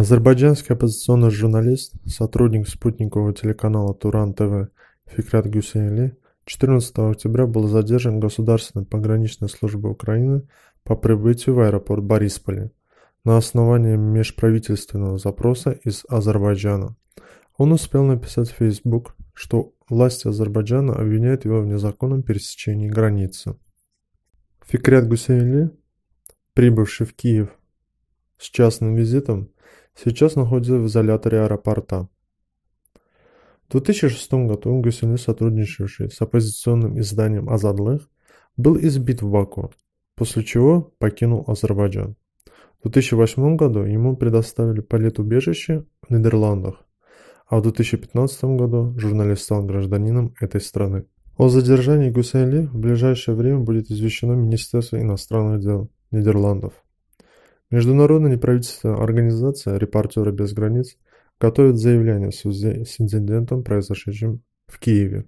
Азербайджанский оппозиционный журналист, сотрудник спутникового телеканала Туран-ТВ Фикрат Гюсейли 14 октября был задержан Государственной пограничной службой Украины по прибытию в аэропорт Борисполя на основании межправительственного запроса из Азербайджана. Он успел написать в Facebook, что власти Азербайджана обвиняют его в незаконном пересечении границы. Фикрят Гусейли, прибывший в Киев с частным визитом, Сейчас находится в изоляторе аэропорта. В 2006 году Гюсельни, сотрудничавший с оппозиционным изданием «Азадлых», был избит в Баку, после чего покинул Азербайджан. В 2008 году ему предоставили политубежище в Нидерландах, а в 2015 году журналист стал гражданином этой страны. О задержании Гусейли в ближайшее время будет извещено Министерство иностранных дел Нидерландов. Международная неправительственная организация «Репортеры без границ» готовит заявление в связи с инцидентом, произошедшим в Киеве.